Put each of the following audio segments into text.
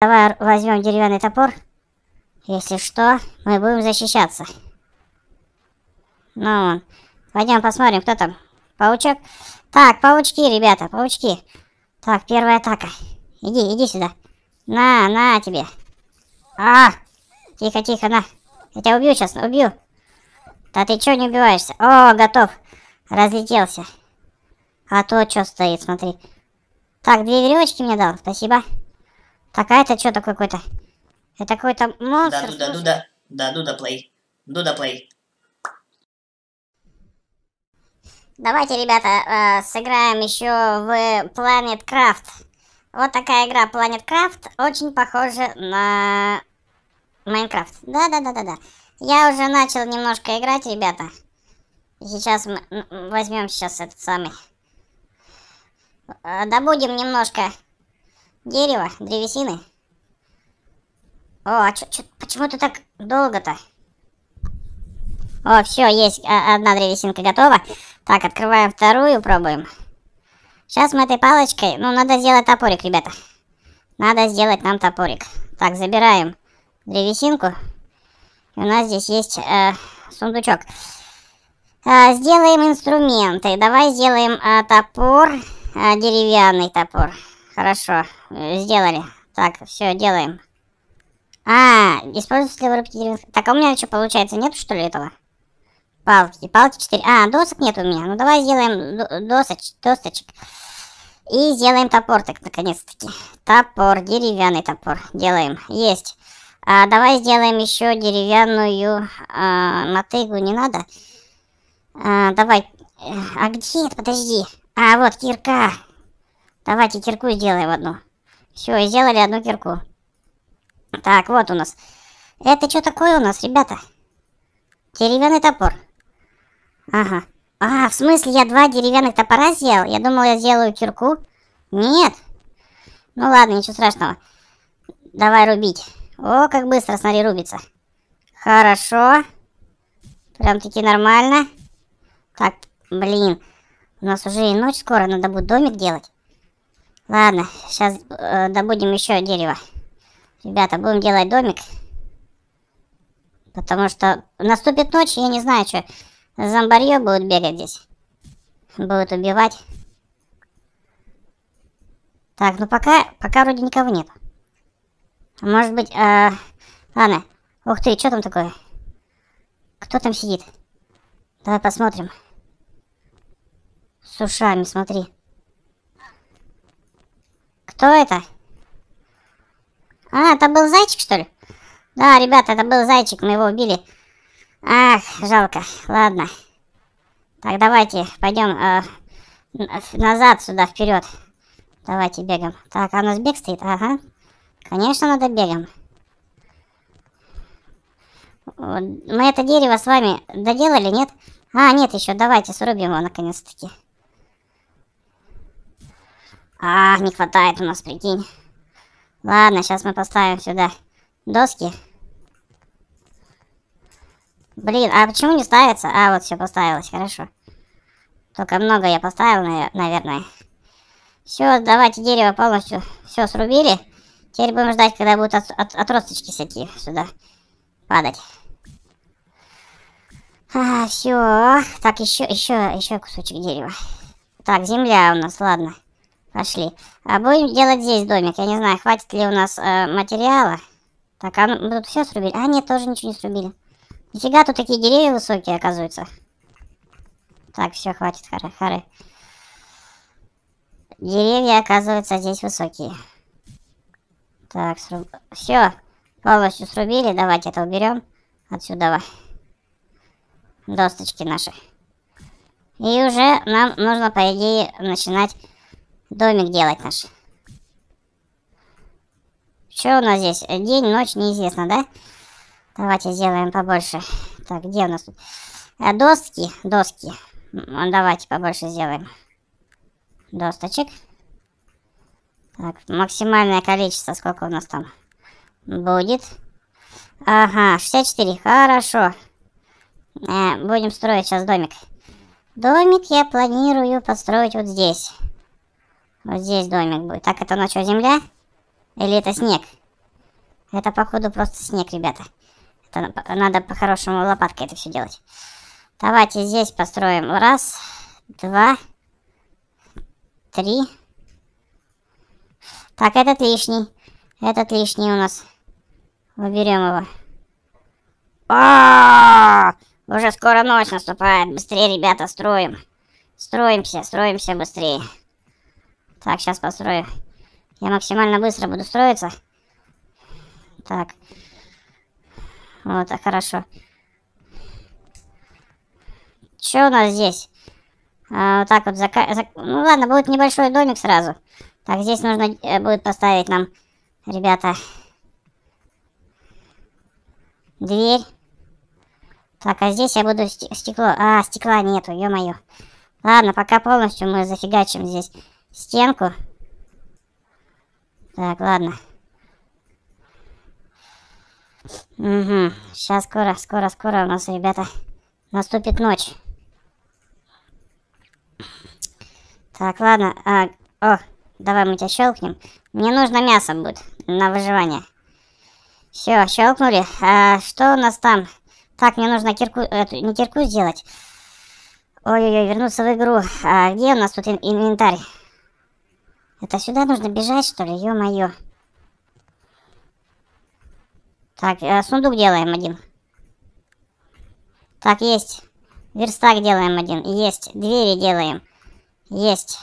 Давай возьмем деревянный топор. Если что, мы будем защищаться. Ну, Пойдем посмотрим, кто там. Паучок? Так, паучки, ребята, паучки. Так, первая атака. Иди, иди сюда. На, на тебе. А, тихо, тихо, на. Я тебя убью сейчас, убью. Да ты чё не убиваешься? О, готов. Разлетелся. А то что стоит, смотри. Так, две веревочки мне дал, спасибо. Спасибо. Так, а это что такое какой-то? Это какой-то монстр? Да, Дуда, Дуда, да, Дуда Плей. Дуда Плей. Давайте, ребята, э, сыграем еще в Planet Craft. Вот такая игра Planet Craft очень похожа на Майнкрафт. Да-да-да-да-да. Я уже начал немножко играть, ребята. Сейчас мы возьмем сейчас этот самый. Э, добудем немножко дерева, древесины. О, а чё, чё, почему ты так долго-то? О, все, есть а, одна древесинка готова. Так, открываем вторую, пробуем. Сейчас мы этой палочкой... Ну, надо сделать топорик, ребята. Надо сделать нам топорик. Так, забираем древесинку. И у нас здесь есть э, сундучок. Э, сделаем инструменты. Давай сделаем э, топор, э, деревянный топор. Хорошо, э, сделали. Так, все, делаем. А, используется для вырубки деревянных... Так, а у меня что, получается, нет что ли этого? Палки, палки 4. А, досок нет у меня. Ну, давай сделаем досоч, досочек. И сделаем топор, так, наконец-таки. Топор, деревянный топор. Делаем. Есть. А, давай сделаем еще деревянную а, мотыгу. Не надо. А, давай. Э, а где? Подожди. А, вот, кирка. Давайте кирку сделаем одну. Все, сделали одну кирку. Так, вот у нас. Это что такое у нас, ребята? Деревянный топор. Ага. А, в смысле, я два деревянных топора сделал? Я думал, я сделаю кирку. Нет. Ну ладно, ничего страшного. Давай рубить. О, как быстро, смотри, рубится. Хорошо. Прям-таки нормально. Так, блин. У нас уже и ночь скоро, надо будет домик делать. Ладно, сейчас э, добудем еще дерево. Ребята, будем делать домик. Потому что наступит ночь, я не знаю, что. Зомбарье будут бегать здесь. Будут убивать. Так, ну пока, пока вроде никого нет. Может быть, э, ладно. Ух ты, что там такое? Кто там сидит? Давай посмотрим. С ушами, смотри. Кто это? А, это был зайчик, что ли? Да, ребята, это был зайчик, мы его убили. Ах, жалко. Ладно. Так, давайте, пойдем э, назад сюда, вперед. Давайте бегом. Так, а у нас бег стоит? Ага. Конечно, надо бегом. Мы это дерево с вами доделали, нет? А, нет еще, давайте срубим его наконец-таки. А, не хватает у нас, прикинь. Ладно, сейчас мы поставим сюда доски. Блин, а почему не ставится? А, вот все поставилось, хорошо. Только много я поставил, наверное. Все, давайте дерево полностью все срубили. Теперь будем ждать, когда будут от, от, отросточки всякие сюда падать. А, все. Так, еще, еще, еще кусочек дерева. Так, земля у нас, ладно. Пошли. А будем делать здесь домик. Я не знаю, хватит ли у нас э, материала. Так, а мы тут все срубили? А, нет, тоже ничего не срубили. Нифига, тут такие деревья высокие, оказывается. Так, все, хватит, хары, хары. Деревья, оказывается, здесь высокие. Так, сруб... Все, полностью срубили. Давайте это уберем отсюда. во. Досточки наши. И уже нам нужно, по идее, начинать домик делать наш. Что у нас здесь? День, ночь, неизвестно, да? Давайте сделаем побольше. Так, где у нас тут? Э, доски, доски. Давайте побольше сделаем. Досточек. Так, максимальное количество, сколько у нас там будет. Ага, 64, хорошо. Э, будем строить сейчас домик. Домик я планирую построить вот здесь. Вот здесь домик будет. Так, это у нас что, земля? Или это снег? Это, походу, просто снег, ребята. Это надо по-хорошему лопаткой это все делать. Давайте здесь построим. Раз, два, три. Так, этот лишний. Этот лишний у нас. Уберем его. А Уже скоро ночь наступает. Быстрее, ребята, строим. Строимся, строимся быстрее. Так, сейчас построю. Я максимально быстро буду строиться. Так. Вот, а хорошо. Что у нас здесь? А, вот так вот зака... Зак... Ну ладно, будет небольшой домик сразу. Так, здесь нужно э, будет поставить нам, ребята, дверь. Так, а здесь я буду стекло... А, стекла нету, ё-моё. Ладно, пока полностью мы зафигачим здесь стенку. Так, ладно. Угу. Сейчас скоро, скоро, скоро у нас, ребята, наступит ночь. Так, ладно. А, о, давай мы тебя щелкнем. Мне нужно мясо будет на выживание. Все, щелкнули. А, что у нас там? Так, мне нужно кирку... Эту, не кирку сделать. Ой-ой-ой, вернуться в игру. А где у нас тут инвентарь? Это сюда нужно бежать, что ли? Ё-моё. Так, э, сундук делаем один. Так, есть. Верстак делаем один. Есть. Двери делаем. Есть.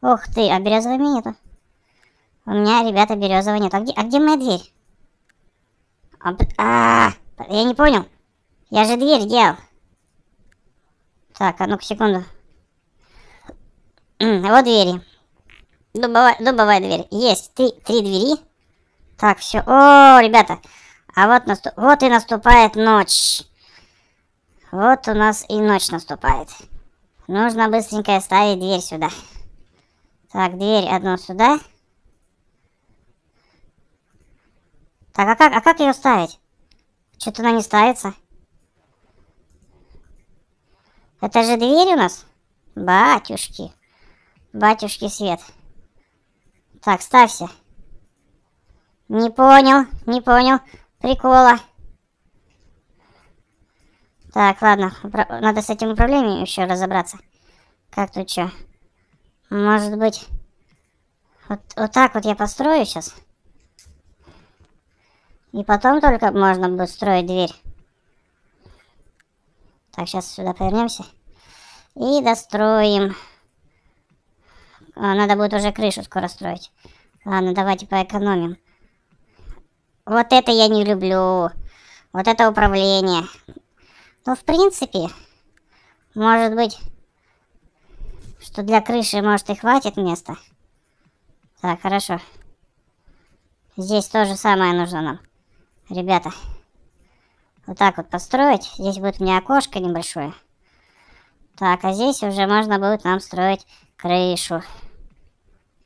Ух ты, а березовой нету. У меня, ребята, березовой нету. А где, а где моя дверь? А, а, я не понял. Я же дверь делал. Так, а ну секунду. вот двери. Дубовая, ну, дубовая ну, дверь. Есть. Три, три двери. Так, все. О, ребята. А вот, наступ... вот и наступает ночь. Вот у нас и ночь наступает. Нужно быстренько ставить дверь сюда. Так, дверь одну сюда. Так, а как, а как ее ставить? Что-то она не ставится. Это же дверь у нас? Батюшки. Батюшки свет. Так, ставься. Не понял, не понял. Прикола. Так, ладно. Надо с этим управлением еще разобраться. Как тут что? Может быть... Вот, вот так вот я построю сейчас. И потом только можно будет строить дверь. Так, сейчас сюда повернемся. И достроим. А, надо будет уже крышу скоро строить. Ладно, давайте поэкономим. Вот это я не люблю. Вот это управление. Ну, в принципе, может быть, что для крыши, может, и хватит места. Так, хорошо. Здесь тоже самое нужно нам. Ребята, вот так вот построить. Здесь будет у меня окошко небольшое. Так, а здесь уже можно будет нам строить крышу.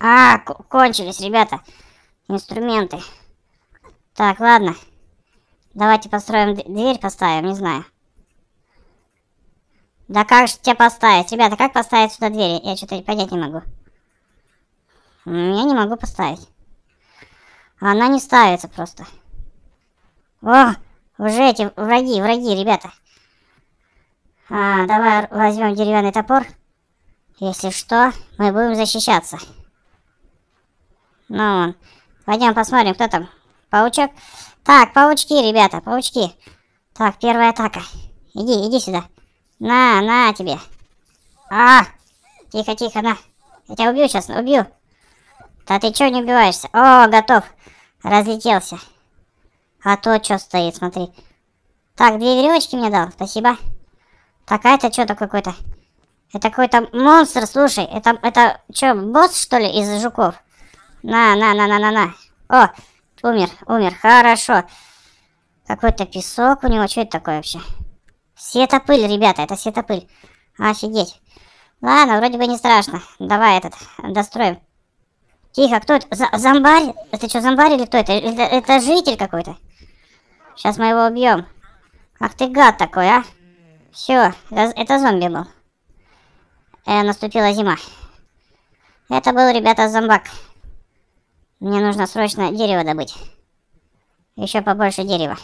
А, кончились, ребята. Инструменты. Так, ладно. Давайте построим дверь, поставим, не знаю. Да как же тебя поставить? Ребята, как поставить сюда дверь? Я что-то понять не могу. Я не могу поставить. Она не ставится просто. О, уже эти враги, враги, ребята. А, давай возьмем деревянный топор. Если что, мы будем защищаться. Ну, пойдем посмотрим, кто там. Паучок. Так, паучки, ребята, паучки. Так, первая атака. Иди, иди сюда. На, на тебе. А, тихо, тихо, на. Я тебя убью сейчас, убью. Да ты чё не убиваешься? О, готов. Разлетелся. А то что стоит, смотри. Так, две веревочки мне дал, спасибо. Так, а это что такое какой-то? Это какой-то монстр, слушай. Это, это что, босс, что ли, из жуков? На, на, на, на, на, на. О, умер, умер. Хорошо. Какой-то песок у него. Что это такое вообще? Светопыль, ребята, это светопыль. Офигеть. Ладно, вроде бы не страшно. Давай этот, достроим. Тихо, кто это? З зомбарь? Это что, зомбарь или кто это? Это, это житель какой-то. Сейчас мы его убьем. Ах ты гад такой, а? Все, это, это зомби был. Э, наступила зима. Это был, ребята, зомбак. Мне нужно срочно дерево добыть. Еще побольше дерева.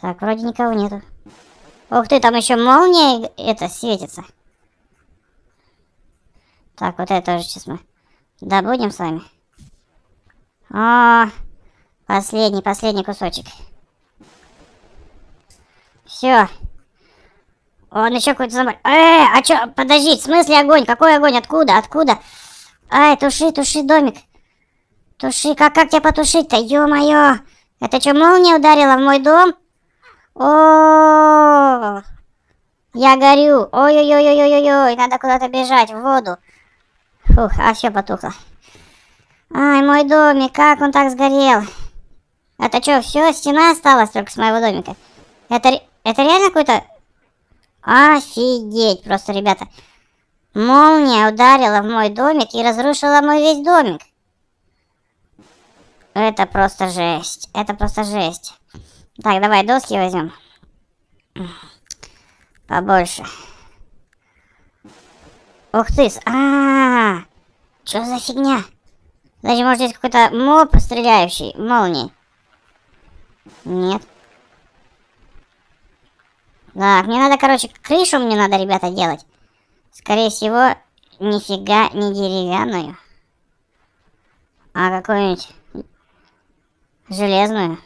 Так, вроде никого нету. Ух ты, там еще молния это светится. Так, вот это тоже сейчас мы добудем с вами. О, последний, последний кусочек. Все. Он еще какой-то замор. Э, а что? Подожди, в смысле огонь? Какой огонь? Откуда? Откуда? Ай, туши, туши домик. Туши, как, как тебя потушить-то? Ё-моё! Это что, молния ударила в мой дом? О, Я горю. Ой-ой-ой-ой-ой-ой. Надо куда-то бежать, в воду. Фух, а все потухло. Ай, мой домик, как он так сгорел? Это что, все, стена осталась только с моего домика? Это, это реально какой-то... Офигеть просто, ребята. Молния ударила в мой домик и разрушила мой весь домик. Это просто жесть. Это просто жесть. Так, давай доски возьмем. Побольше. Ух ты. А, -а, -а. Что за фигня? Значит, может здесь какой-то моб стреляющий молнии? Нет. Так, мне надо, короче, крышу мне надо, ребята, делать. Скорее всего, нифига не деревянную, а какую-нибудь железную.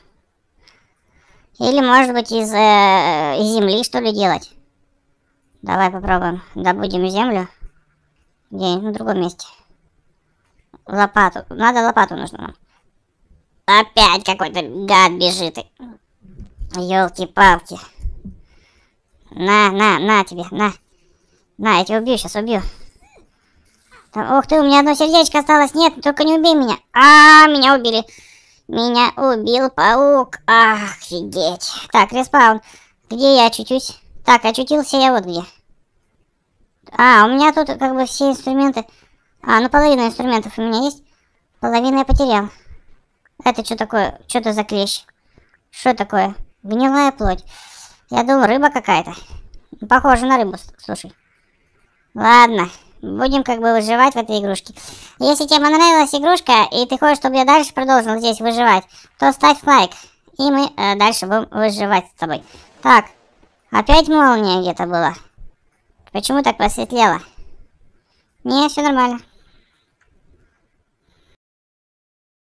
Или, может быть, из, э, земли, что ли, делать. Давай попробуем. Добудем землю. Где-нибудь на другом месте. Лопату. Надо лопату нужно нам. Опять какой-то гад бежит. Елки-палки. На, на, на тебе, на. На, я тебя убью, сейчас убью. Ух ты, у меня одно сердечко осталось. Нет, только не убей меня. А, -а, -а меня убили. Меня убил паук. Ах, сидеть. Так, респаун. Где я очутюсь? Так, очутился я вот где. А, у меня тут как бы все инструменты... А, ну половина инструментов у меня есть. половина я потерял. Это что такое? Что это за клещ? Что такое? Гнилая плоть. Я думал, рыба какая-то. Похоже на рыбу, слушай. Ладно, будем как бы выживать в этой игрушке. Если тебе понравилась игрушка, и ты хочешь, чтобы я дальше продолжил здесь выживать, то ставь лайк, и мы э, дальше будем выживать с тобой. Так, опять молния где-то была. Почему так посветлело? Не, все нормально.